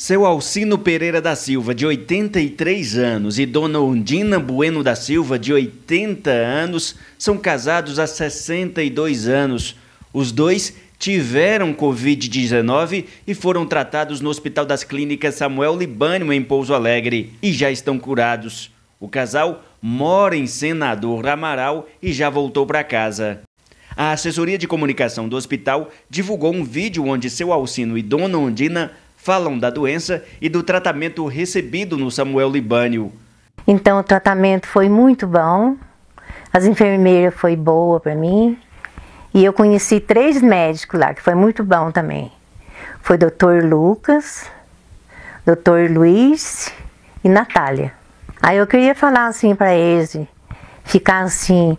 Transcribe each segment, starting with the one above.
Seu Alcino Pereira da Silva, de 83 anos, e Dona Undina Bueno da Silva, de 80 anos, são casados há 62 anos. Os dois tiveram Covid-19 e foram tratados no Hospital das Clínicas Samuel Libânio, em Pouso Alegre, e já estão curados. O casal mora em Senador Amaral e já voltou para casa. A assessoria de comunicação do hospital divulgou um vídeo onde seu Alcino e Dona Ondina falam da doença e do tratamento recebido no Samuel Libânio. Então o tratamento foi muito bom, as enfermeiras foi boa para mim e eu conheci três médicos lá que foi muito bom também. Foi Dr. Lucas, Dr. Luiz e Natália. Aí eu queria falar assim para eles, ficar assim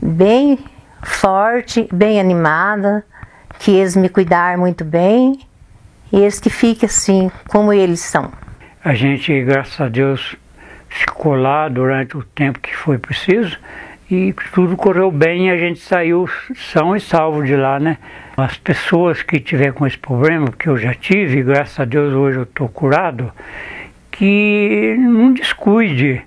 bem forte, bem animada, que eles me cuidaram muito bem e eles que fiquem assim, como eles são. A gente, graças a Deus, ficou lá durante o tempo que foi preciso e tudo correu bem e a gente saiu são e salvo de lá, né? As pessoas que tiverem com esse problema, que eu já tive, graças a Deus hoje eu estou curado, que não descuide.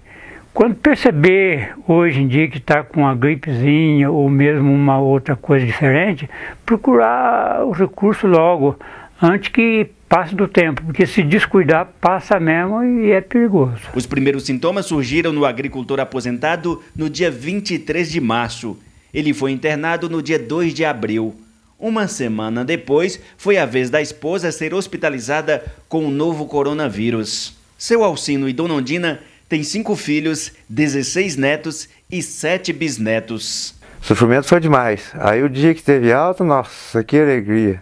Quando perceber hoje em dia que está com uma gripezinha ou mesmo uma outra coisa diferente, procurar o recurso logo antes que passe do tempo, porque se descuidar passa mesmo e é perigoso. Os primeiros sintomas surgiram no agricultor aposentado no dia 23 de março. Ele foi internado no dia 2 de abril. Uma semana depois, foi a vez da esposa ser hospitalizada com o novo coronavírus. Seu Alcino e Dona Ondina têm cinco filhos, 16 netos e sete bisnetos. O sofrimento foi demais. Aí o dia que teve alta, nossa, que alegria.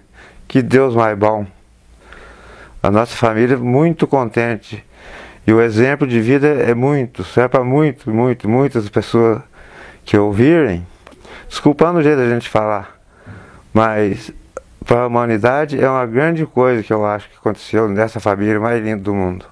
Que Deus mais bom. A nossa família é muito contente. E o exemplo de vida é muito, serve é para muito, muito, muitas pessoas que ouvirem. Desculpando o jeito da gente falar, mas para a humanidade é uma grande coisa que eu acho que aconteceu nessa família mais linda do mundo.